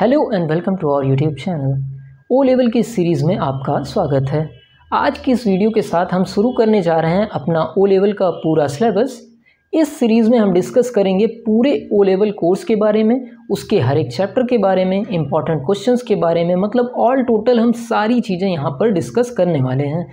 hello and welcome to our YouTube channel O level की series में आपका स्वागत है आज की इस वीडियो के साथ हम शुरू करने जा रहे हैं अपना ओ लेवल का पूरा सिलेबस इस सीरीज़ में हम डिस्कस करेंगे पूरे ओ लेवल कोर्स के बारे में उसके हर एक चैप्टर के बारे में इंपॉर्टेंट क्वेश्चंस के बारे में मतलब ऑल टोटल हम सारी चीज़ें यहाँ पर डिस्कस करने वाले हैं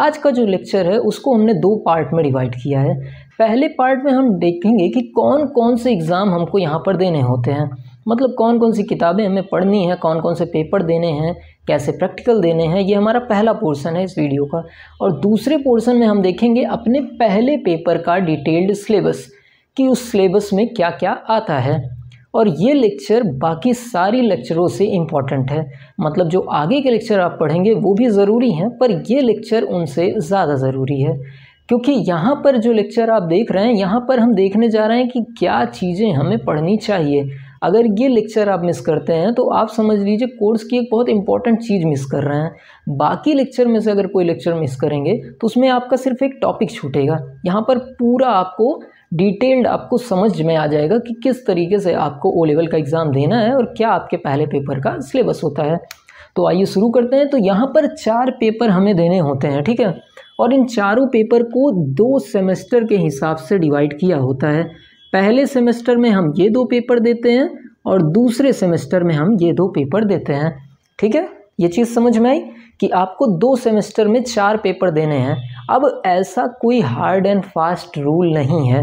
आज का जो लेक्चर है उसको हमने दो पार्ट में डिवाइड किया है पहले पार्ट में हम देखेंगे कि कौन कौन से एग्ज़ाम हमको यहाँ पर देने होते हैं मतलब कौन कौन सी किताबें हमें पढ़नी है कौन कौन से पेपर देने हैं कैसे प्रैक्टिकल देने हैं ये हमारा पहला पोर्शन है इस वीडियो का और दूसरे पोर्शन में हम देखेंगे अपने पहले पेपर का डिटेल्ड सिलेबस कि उस सिलेबस में क्या क्या आता है और ये लेक्चर बाकी सारी लेक्चरों से इम्पॉर्टेंट है मतलब जो आगे के लेक्चर आप पढ़ेंगे वो भी ज़रूरी हैं पर ये लेक्चर उनसे ज़्यादा ज़रूरी है क्योंकि यहाँ पर जो लेक्चर आप देख रहे हैं यहाँ पर हम देखने जा रहे हैं कि क्या चीज़ें हमें पढ़नी चाहिए अगर ये लेक्चर आप मिस करते हैं तो आप समझ लीजिए कोर्स की एक बहुत इंपॉर्टेंट चीज़ मिस कर रहे हैं बाकी लेक्चर में से अगर कोई लेक्चर मिस करेंगे तो उसमें आपका सिर्फ एक टॉपिक छूटेगा यहाँ पर पूरा आपको डिटेल्ड आपको समझ में आ जाएगा कि किस तरीके से आपको ओ लेवल का एग्ज़ाम देना है और क्या आपके पहले पेपर का सिलेबस होता है तो आइए शुरू करते हैं तो यहाँ पर चार पेपर हमें देने होते हैं ठीक है और इन चारों पेपर को दो सेमेस्टर के हिसाब से डिवाइड किया होता है पहले सेमेस्टर में हम ये दो पेपर देते हैं और दूसरे सेमेस्टर में हम ये दो पेपर देते हैं ठीक है ये चीज़ समझ में आई कि आपको दो सेमेस्टर में चार पेपर देने हैं अब ऐसा कोई हार्ड एंड फास्ट रूल नहीं है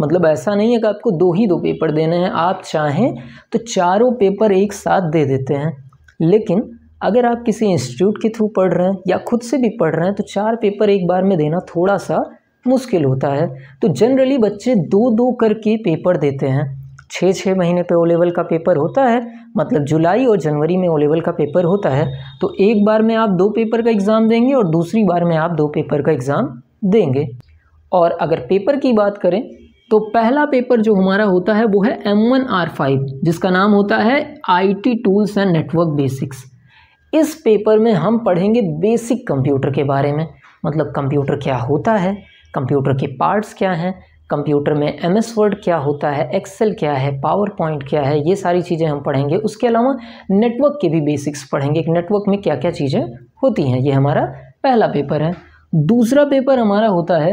मतलब ऐसा नहीं है कि आपको दो ही दो पेपर देने हैं आप चाहें तो चारों पेपर एक साथ दे देते हैं लेकिन अगर आप किसी इंस्टीट्यूट के थ्रू पढ़ रहे हैं या खुद से भी पढ़ रहे हैं तो चार पेपर एक बार में देना थोड़ा सा मुश्किल होता है तो जनरली बच्चे दो दो करके पेपर देते हैं छः छः महीने पे ओ लेवल का पेपर होता है मतलब जुलाई और जनवरी में ओ लेवल का पेपर होता है तो एक बार में आप दो पेपर का एग्ज़ाम देंगे और दूसरी बार में आप दो पेपर का एग्ज़ाम देंगे और अगर पेपर की बात करें तो पहला पेपर जो हमारा होता है वो है एम वन आर फाइव जिसका नाम होता है I T tools and network basics इस पेपर में हम पढ़ेंगे बेसिक कंप्यूटर के बारे में मतलब कंप्यूटर क्या होता है कंप्यूटर के पार्ट्स क्या हैं कंप्यूटर में एम एस वर्ड क्या होता है एक्सेल क्या है पावर पॉइंट क्या है ये सारी चीज़ें हम पढ़ेंगे उसके अलावा नेटवर्क के भी बेसिक्स पढ़ेंगे कि नेटवर्क में क्या क्या चीज़ें होती हैं ये हमारा पहला पेपर है दूसरा पेपर हमारा होता है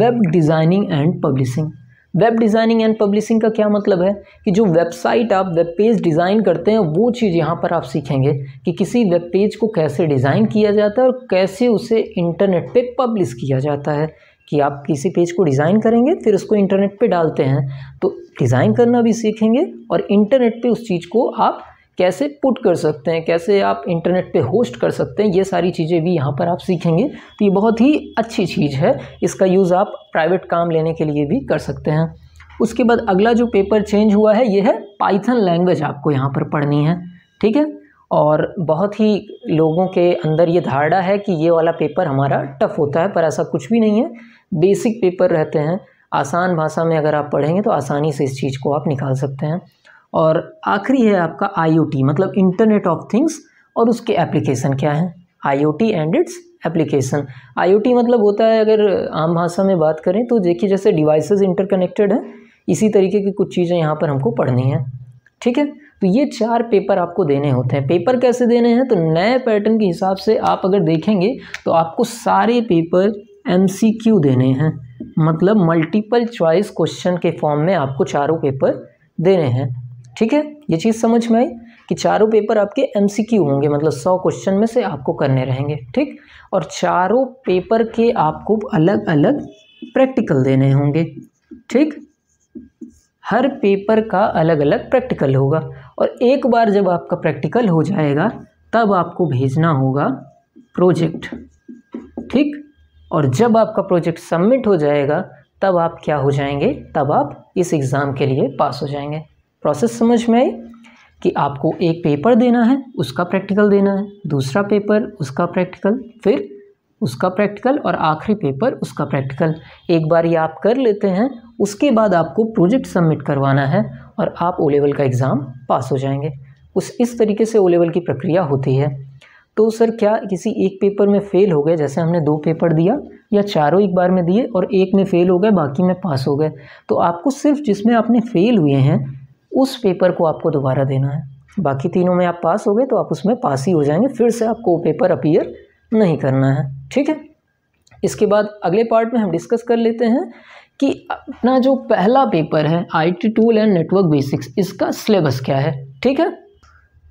web designing and publishing web designing and publishing का क्या मतलब है कि जो वेबसाइट आप वेब पेज डिज़ाइन करते हैं वो चीज़ यहाँ पर आप सीखेंगे कि किसी वेब पेज को कैसे डिज़ाइन किया जाता है और कैसे उसे इंटरनेट पे पब्लिश किया जाता है कि आप किसी पेज को डिज़ाइन करेंगे फिर उसको इंटरनेट पे डालते हैं तो डिज़ाइन करना भी सीखेंगे और इंटरनेट पे उस चीज़ को आप कैसे पुट कर सकते हैं कैसे आप इंटरनेट पे होस्ट कर सकते हैं ये सारी चीज़ें भी यहाँ पर आप सीखेंगे तो ये बहुत ही अच्छी चीज़ है इसका यूज़ आप प्राइवेट काम लेने के लिए भी कर सकते हैं उसके बाद अगला जो पेपर चेंज हुआ है ये है पाइथन लैंग्वेज आपको यहाँ पर पढ़नी है ठीक है और बहुत ही लोगों के अंदर ये धारणा है कि ये वाला पेपर हमारा टफ़ होता है पर ऐसा कुछ भी नहीं है बेसिक पेपर रहते हैं आसान भाषा में अगर आप पढ़ेंगे तो आसानी से इस चीज़ को आप निकाल सकते हैं और आखिरी है आपका आई मतलब इंटरनेट ऑफ थिंग्स और उसके एप्लीकेशन क्या है I and its application I मतलब होता है अगर आम भाषा में बात करें तो देखिए जैसे डिवाइसेस इंटरकनेक्टेड हैं इसी तरीके की कुछ चीज़ें यहाँ पर हमको पढ़नी है ठीक है तो ये चार पेपर आपको देने होते हैं पेपर कैसे देने हैं तो नए पैटर्न के हिसाब से आप अगर देखेंगे तो आपको सारे पेपर एम देने हैं मतलब मल्टीपल चॉइस क्वेश्चन के फॉर्म में आपको चारों पेपर देने हैं ठीक है ये चीज़ समझ में आई कि चारों पेपर आपके एम होंगे मतलब सौ क्वेश्चन में से आपको करने रहेंगे ठीक और चारों पेपर के आपको अलग अलग प्रैक्टिकल देने होंगे ठीक हर पेपर का अलग अलग प्रैक्टिकल होगा और एक बार जब आपका प्रैक्टिकल हो जाएगा तब आपको भेजना होगा प्रोजेक्ट ठीक और जब आपका प्रोजेक्ट सबमिट हो जाएगा तब आप क्या हो जाएंगे तब आप इस एग्ज़ाम के लिए पास हो जाएंगे प्रोसेस समझ में आई कि आपको एक पेपर देना है उसका प्रैक्टिकल देना है दूसरा पेपर उसका प्रैक्टिकल फिर उसका प्रैक्टिकल और आखिरी पेपर उसका प्रैक्टिकल एक बार ये आप कर लेते हैं उसके बाद आपको प्रोजेक्ट सबमिट करवाना है और आप ओ लेवल का एग्ज़ाम पास हो जाएंगे उस इस तरीके से ओ लेवल की प्रक्रिया होती है तो सर क्या किसी एक पेपर में फ़ेल हो गए जैसे हमने दो पेपर दिया या चारों एक बार में दिए और एक में फ़ेल हो गए बाकी में पास हो गए तो आपको सिर्फ जिसमें आपने फ़ेल हुए हैं उस पेपर को आपको दोबारा देना है बाकी तीनों में आप पास हो गए तो आप उसमें पास ही हो जाएंगे फिर से आपको वो पेपर अपीयर नहीं करना है ठीक है इसके बाद अगले पार्ट में हम डिस्कस कर लेते हैं कि अपना जो पहला पेपर है IT tool and network basics इसका सिलेबस क्या है ठीक है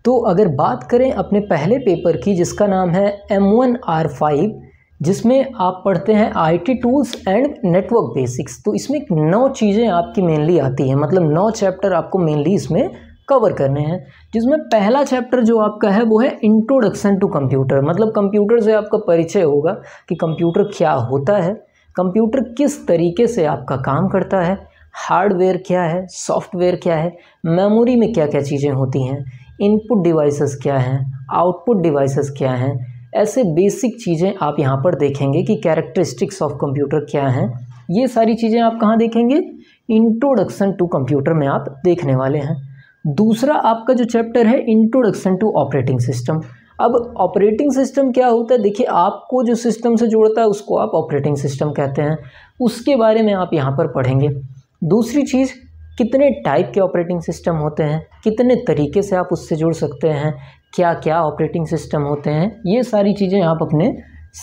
तो अगर बात करें अपने पहले पेपर की जिसका नाम है एम वन आर फाइव जिसमें आप पढ़ते हैं IT tools and network basics तो इसमें नौ चीज़ें आपकी मेनली आती हैं मतलब नौ चैप्टर आपको मेनली इसमें कवर करने हैं जिसमें पहला चैप्टर जो आपका है वो है इंट्रोडक्शन टू कंप्यूटर मतलब कंप्यूटर से आपका परिचय होगा कि कंप्यूटर क्या होता है कंप्यूटर किस तरीके से आपका काम करता है हार्डवेयर क्या है सॉफ्टवेयर क्या है मेमोरी में क्या क्या चीज़ें होती हैं इनपुट डिवाइसेस क्या हैं आउटपुट डिवाइसेस क्या हैं ऐसे बेसिक चीज़ें आप यहाँ पर देखेंगे कि कैरेक्टरिस्टिक्स ऑफ कंप्यूटर क्या हैं ये सारी चीज़ें आप कहाँ देखेंगे इंट्रोडक्शन टू कंप्यूटर में आप देखने वाले हैं दूसरा आपका जो चैप्टर है इंट्रोडक्शन टू ऑपरेटिंग सिस्टम अब ऑपरेटिंग सिस्टम क्या होता है देखिए आपको जो सिस्टम से जोड़ता है उसको आप ऑपरेटिंग सिस्टम कहते हैं उसके बारे में आप यहाँ पर पढ़ेंगे दूसरी चीज़ कितने टाइप के ऑपरेटिंग सिस्टम होते हैं कितने तरीके से आप उससे जुड़ सकते हैं क्या क्या ऑपरेटिंग सिस्टम होते हैं ये सारी चीज़ें आप अपने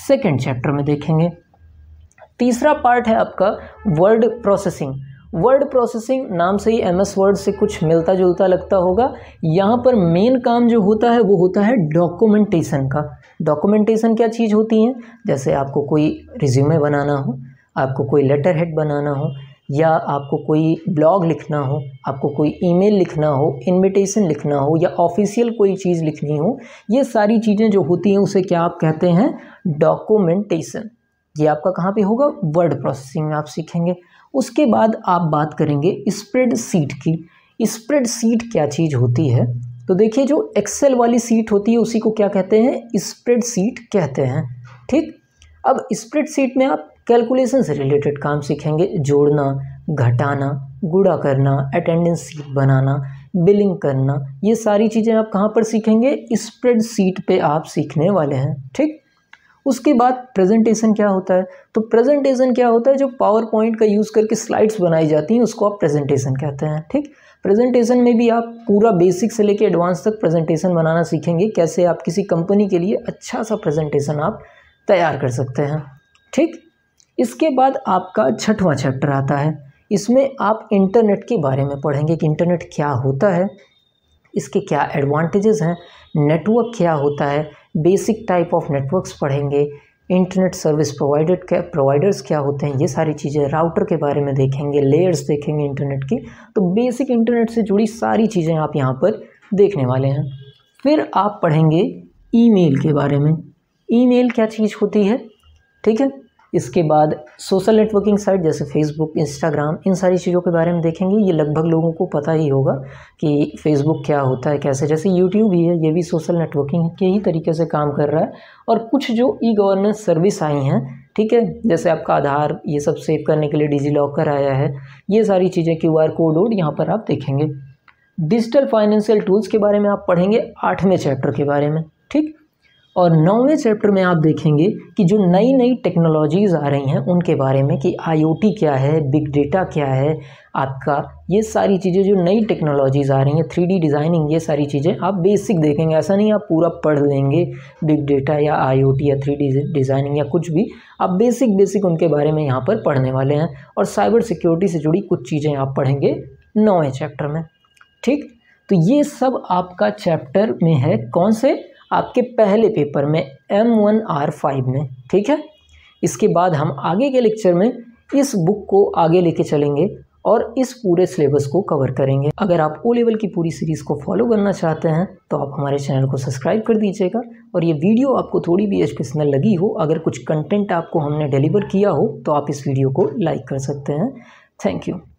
सेकेंड चैप्टर में देखेंगे तीसरा पार्ट है आपका वर्ड प्रोसेसिंग वर्ड प्रोसेसिंग नाम से ही एम एस वर्ड से कुछ मिलता जुलता लगता होगा यहाँ पर मेन काम जो होता है वो होता है डॉक्यूमेंटेशन का डॉक्यूमेंटेशन क्या चीज़ होती है जैसे आपको कोई रिज्यूमे बनाना हो आपको कोई लेटर हेड बनाना हो या आपको कोई ब्लॉग लिखना हो आपको कोई ईमेल लिखना हो इनविटेशन लिखना हो या ऑफिशियल कोई चीज़ लिखनी हो ये सारी चीज़ें जो होती हैं उसे क्या आप कहते हैं डॉक्यूमेंटेशन ये आपका कहाँ पे होगा वर्ड प्रोसेसिंग में आप सीखेंगे उसके बाद आप बात करेंगे स्प्रेड सीट की स्प्रेड सीट क्या चीज़ होती है तो देखिए जो एक्सेल वाली सीट होती है उसी को क्या कहते हैं स्प्रेड सीट कहते हैं ठीक अब स्प्रेड सीट में आप कैलकुलेशन से रिलेटेड काम सीखेंगे जोड़ना घटाना गुड़ा करना अटेंडेंस सीट बनाना बिलिंग करना ये सारी चीज़ें आप कहाँ पर सीखेंगे स्प्रेड सीट पे आप सीखने वाले हैं ठीक उसके बाद प्रेजेंटेशन क्या होता है तो प्रेजेंटेशन क्या होता है जो पावर पॉइंट का यूज़ करके स्लाइड्स बनाई जाती हैं उसको आप प्रेजेंटेशन कहते हैं ठीक प्रेजेंटेशन में भी आप पूरा बेसिक से लेके एडवांस तक प्रेजेंटेशन बनाना सीखेंगे कैसे आप किसी कंपनी के लिए अच्छा सा प्रेजेंटेशन आप तैयार कर सकते हैं ठीक इसके बाद आपका छठवां चैप्टर आता है इसमें आप इंटरनेट के बारे में पढ़ेंगे कि इंटरनेट क्या होता है इसके क्या एडवांटेजेस हैं नेटवर्क क्या होता है बेसिक टाइप ऑफ नेटवर्क्स पढ़ेंगे इंटरनेट सर्विस प्रोवाइडेड क्या प्रोवाइडर्स क्या होते हैं ये सारी चीज़ें राउटर के बारे में देखेंगे लेयर्स देखेंगे इंटरनेट की तो बेसिक इंटरनेट से जुड़ी सारी चीज़ें आप यहाँ पर देखने वाले हैं फिर आप पढ़ेंगे ईमेल के बारे में ईमेल क्या चीज़ होती है ठीक है इसके बाद सोशल नेटवर्किंग साइट जैसे फेसबुक इंस्टाग्राम इन सारी चीज़ों के बारे में देखेंगे ये लगभग लोगों को पता ही होगा कि फेसबुक क्या होता है कैसे जैसे यूट्यूब ही है ये भी सोशल नेटवर्किंग के ही तरीके से काम कर रहा है और कुछ जो ई गवर्नेंस सर्विस आई हैं ठीक है जैसे आपका आधार ये सब सेव करने के लिए डिजी लॉकर आया है ये सारी चीज़ें क्यू आर कोड वोड यहाँ पर आप देखेंगे डिजिटल फाइनेंशियल टूल्स के बारे में आप पढ़ेंगे आठवें चैप्टर के बारे में ठीक और नौवें चैप्टर में आप देखेंगे कि जो नई नई टेक्नोलॉजीज़ आ रही हैं उनके बारे में कि आईओटी क्या है बिग डेटा क्या है आपका ये सारी चीज़ें जो नई टेक्नोलॉजीज़ आ रही हैं थ्री डिज़ाइनिंग ये सारी चीज़ें आप बेसिक देखेंगे ऐसा नहीं आप पूरा पढ़ लेंगे बिग डेटा या आईओटी या थ्री डिज़ाइनिंग या कुछ भी आप बेसिक बेसिक उनके बारे में यहाँ पर पढ़ने वाले हैं और साइबर सिक्योरिटी से जुड़ी कुछ चीज़ें आप पढ़ेंगे नौवें चैप्टर में ठीक तो ये सब आपका चैप्टर में है कौन से आपके पहले पेपर में एम वन आर फाइव में ठीक है इसके बाद हम आगे के लेक्चर में इस बुक को आगे लेके चलेंगे और इस पूरे सिलेबस को कवर करेंगे अगर आप ओ लेवल की पूरी सीरीज़ को फॉलो करना चाहते हैं तो आप हमारे चैनल को सब्सक्राइब कर दीजिएगा और ये वीडियो आपको थोड़ी भी एजुकेशनल लगी हो अगर कुछ कंटेंट आपको हमने डिलीवर किया हो तो आप इस वीडियो को लाइक कर सकते हैं थैंक यू